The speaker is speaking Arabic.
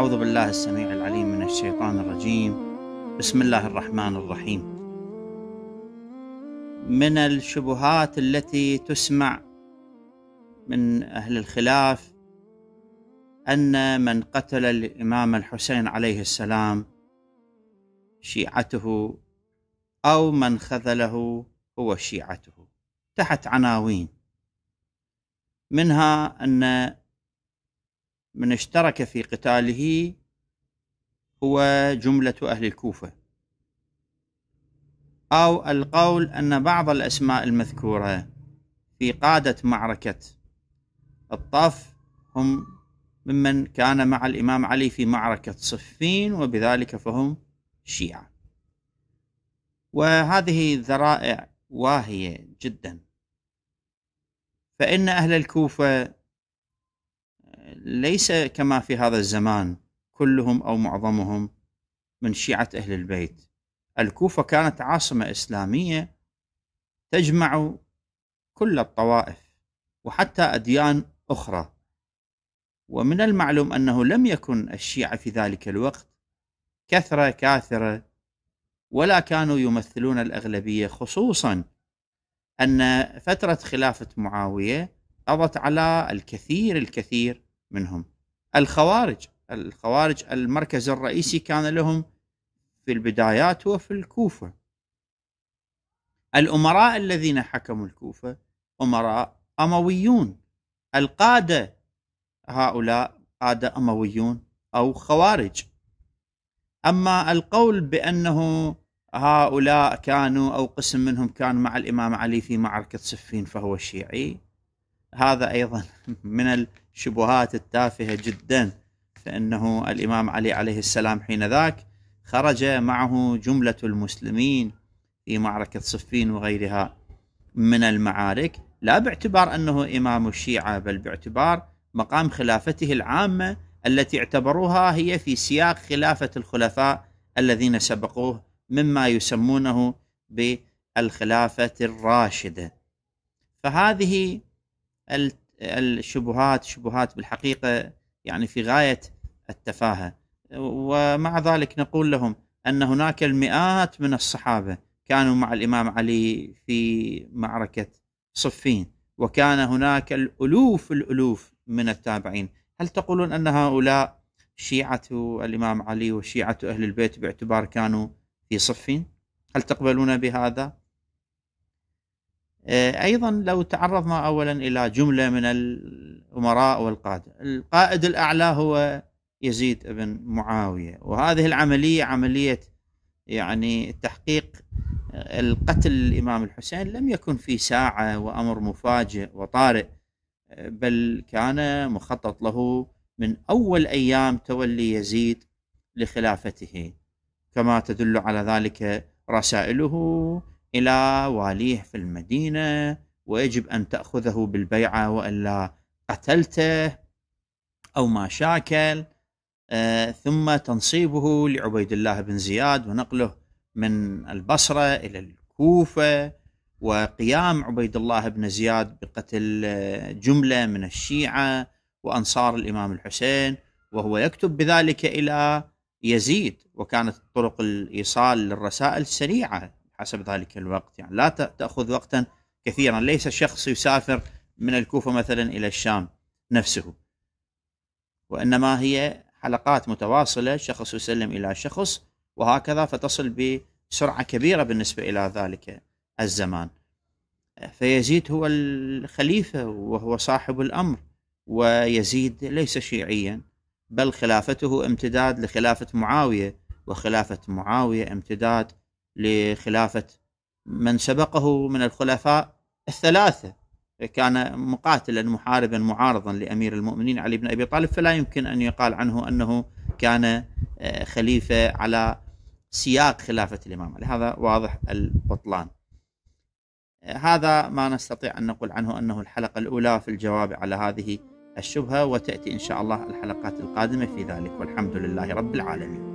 أعوذ بالله السميع العليم من الشيطان الرجيم بسم الله الرحمن الرحيم من الشبهات التي تسمع من أهل الخلاف أن من قتل الإمام الحسين عليه السلام شيعته أو من خذله هو شيعته تحت عناوين منها أن من اشترك في قتاله هو جملة أهل الكوفة أو القول أن بعض الأسماء المذكورة في قادة معركة الطف هم ممن كان مع الإمام علي في معركة صفين وبذلك فهم شيعة وهذه ذرائع واهية جدا فإن أهل الكوفة ليس كما في هذا الزمان كلهم او معظمهم من شيعه اهل البيت الكوفه كانت عاصمه اسلاميه تجمع كل الطوائف وحتى اديان اخرى ومن المعلوم انه لم يكن الشيعه في ذلك الوقت كثره كاثره ولا كانوا يمثلون الاغلبيه خصوصا ان فتره خلافه معاويه قضت على الكثير الكثير منهم الخوارج الخوارج المركز الرئيسي كان لهم في البدايات هو في الكوفة الأمراء الذين حكموا الكوفة أمراء أمويون القادة هؤلاء قادة أمويون أو خوارج أما القول بأنه هؤلاء كانوا أو قسم منهم كان مع الإمام علي في معركة صفين فهو شيعي هذا أيضا من الشبهات التافهة جدا فإنه الإمام علي عليه السلام حين ذاك خرج معه جملة المسلمين في معركة صفين وغيرها من المعارك لا باعتبار أنه إمام الشيعة بل باعتبار مقام خلافته العامة التي اعتبروها هي في سياق خلافة الخلفاء الذين سبقوه مما يسمونه بالخلافة الراشدة فهذه الشبهات شبهات بالحقيقة يعني في غاية التفاهة ومع ذلك نقول لهم أن هناك المئات من الصحابة كانوا مع الإمام علي في معركة صفين وكان هناك الألوف الألوف من التابعين هل تقولون أن هؤلاء شيعة الإمام علي وشيعة أهل البيت باعتبار كانوا في صفين هل تقبلون بهذا؟ آه، أيضا لو تعرضنا أولا إلى جملة من الأمراء والقادة القائد الأعلى هو يزيد بن معاوية وهذه العملية عملية يعني تحقيق آه، القتل الإمام الحسين لم يكن في ساعة وأمر مفاجئ وطارئ آه، بل كان مخطط له من أول أيام تولي يزيد لخلافته كما تدل على ذلك رسائله إلى واليه في المدينة ويجب أن تأخذه بالبيعة وإلا قتلته أو ما شاكل آه، ثم تنصيبه لعبيد الله بن زياد ونقله من البصرة إلى الكوفة وقيام عبيد الله بن زياد بقتل آه، جملة من الشيعة وأنصار الإمام الحسين وهو يكتب بذلك إلى يزيد وكانت طرق الإيصال للرسائل سريعة حسب ذلك الوقت يعني لا تأخذ وقتا كثيرا ليس شخص يسافر من الكوفة مثلا إلى الشام نفسه وإنما هي حلقات متواصلة شخص يسلم إلى شخص وهكذا فتصل بسرعة كبيرة بالنسبة إلى ذلك الزمان فيزيد هو الخليفة وهو صاحب الأمر ويزيد ليس شيعيا بل خلافته امتداد لخلافة معاوية وخلافة معاوية امتداد لخلافة من سبقه من الخلفاء الثلاثة كان مقاتلا محاربا معارضا لأمير المؤمنين علي بن أبي طالب فلا يمكن أن يقال عنه أنه كان آه، خليفة على سياق خلافة الإمام علي هذا واضح البطلان هذا ما نستطيع أن نقول عنه أنه الحلقة الأولى في الجواب على هذه الشبهة وتأتي إن شاء الله الحلقات القادمة في ذلك والحمد لله رب العالمين